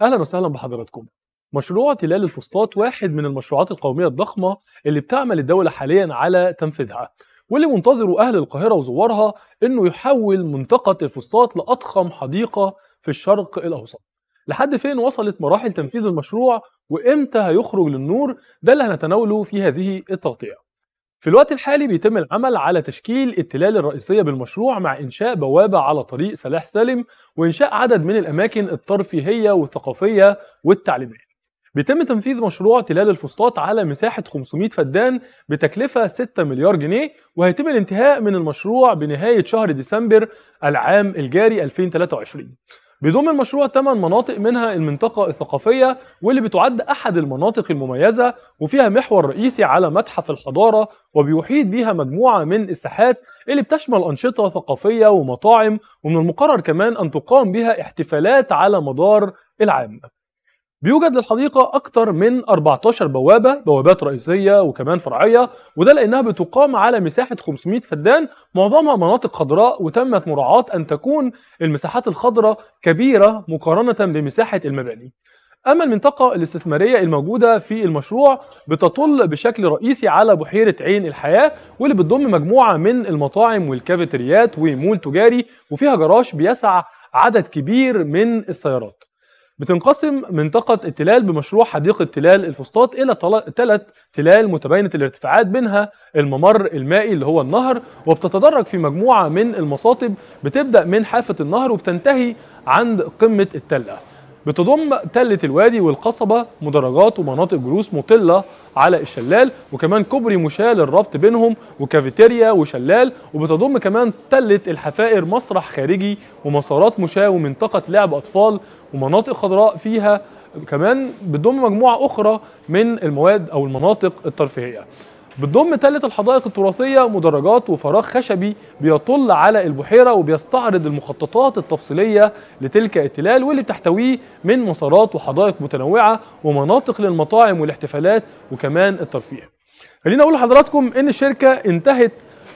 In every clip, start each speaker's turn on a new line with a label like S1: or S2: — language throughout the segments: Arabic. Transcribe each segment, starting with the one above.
S1: اهلا وسهلا بحضراتكم مشروع تلال الفسطاط واحد من المشروعات القوميه الضخمه اللي بتعمل الدوله حاليا على تنفيذها واللي منتظره اهل القاهره وزوارها انه يحول منطقه الفسطاط لاضخم حديقه في الشرق الاوسط لحد فين وصلت مراحل تنفيذ المشروع وامتى هيخرج للنور ده اللي هنتناوله في هذه التغطيه في الوقت الحالي بيتم العمل على تشكيل التلال الرئيسية بالمشروع مع إنشاء بوابة على طريق سلاح سالم وإنشاء عدد من الأماكن الترفيهية والثقافية والتعليمية بيتم تنفيذ مشروع تلال الفسطاط على مساحة 500 فدان بتكلفة 6 مليار جنيه وهيتم الانتهاء من المشروع بنهاية شهر ديسمبر العام الجاري 2023 بيضم المشروع 8 مناطق منها المنطقة الثقافية واللي بتعد أحد المناطق المميزة وفيها محور رئيسي على متحف الحضارة وبيحيط بيها مجموعة من الساحات اللي بتشمل أنشطة ثقافية ومطاعم ومن المقرر كمان أن تقام بها احتفالات على مدار العام بيوجد للحديقة أكثر من 14 بوابة بوابات رئيسية وكمان فرعية وده لأنها بتقام على مساحة 500 فدان معظمها مناطق خضراء وتمت مراعاة أن تكون المساحات الخضراء كبيرة مقارنة بمساحة المباني أما المنطقة الاستثمارية الموجودة في المشروع بتطل بشكل رئيسي على بحيرة عين الحياة واللي بتضم مجموعة من المطاعم والكافيتريات ومول تجاري وفيها جراج بيسع عدد كبير من السيارات بتنقسم منطقة التلال بمشروع حديقة تلال الفسطاط إلى ثلاث تلال متباينة الارتفاعات بينها الممر المائي اللي هو النهر وبتتدرج في مجموعة من المصاطب بتبدأ من حافة النهر وبتنتهي عند قمة التلة بتضم تلة الوادي والقصبة مدرجات ومناطق جلوس مطلة على الشلال وكمان كوبري مشاة للربط بينهم وكافيتيريا وشلال وبتضم كمان تلة الحفائر مسرح خارجي ومسارات مشاة ومنطقة لعب أطفال ومناطق خضراء فيها كمان بتضم مجموعة أخرى من المواد أو المناطق الترفيهية بتضم تلة الحدائق التراثية مدرجات وفراغ خشبي بيطل على البحيرة وبيستعرض المخططات التفصيلية لتلك التلال واللي بتحتويه من مسارات وحدائق متنوعة ومناطق للمطاعم والاحتفالات وكمان الترفيه خليني اقول لحضراتكم ان الشركة انتهت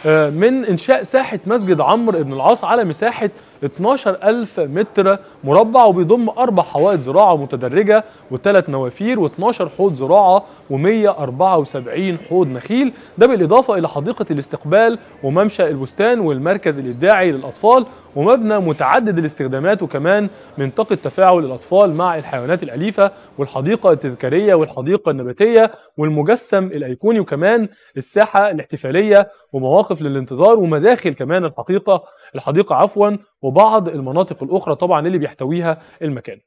S1: آه، من انشاء ساحة مسجد عمرو بن العاص على مساحة 12000 متر مربع وبيضم اربع حوائط زراعه متدرجه وثلاث نوافير و12 حوض زراعه و174 حوض نخيل ده بالاضافه الى حديقه الاستقبال وممشى البستان والمركز الابداعي للاطفال ومبنى متعدد الاستخدامات وكمان منطقه تفاعل الاطفال مع الحيوانات الاليفه والحديقه التذكاريه والحديقه النباتيه والمجسم الايقوني وكمان الساحه الاحتفاليه ومواقف للانتظار ومداخل كمان الحقيقه الحديقه عفوا وبعض المناطق الاخرى طبعا اللي بيحتويها المكان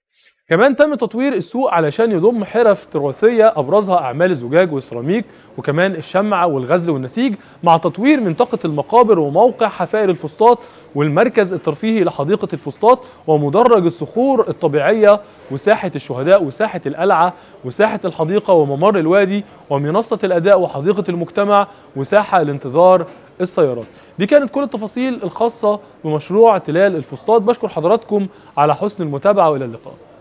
S1: كمان تم تطوير السوق علشان يضم حرف تراثية أبرزها أعمال الزجاج والسيراميك وكمان الشمع والغزل والنسيج مع تطوير منطقة المقابر وموقع حفائر الفسطاط والمركز الترفيهي لحديقة الفسطاط ومدرج الصخور الطبيعية وساحة الشهداء وساحة القلعة وساحة الحديقة وممر الوادي ومنصة الأداء وحديقة المجتمع وساحة الانتظار السيارات دي كانت كل التفاصيل الخاصة بمشروع تلال الفسطاط بشكر حضراتكم على حسن المتابعة وإلى اللقاء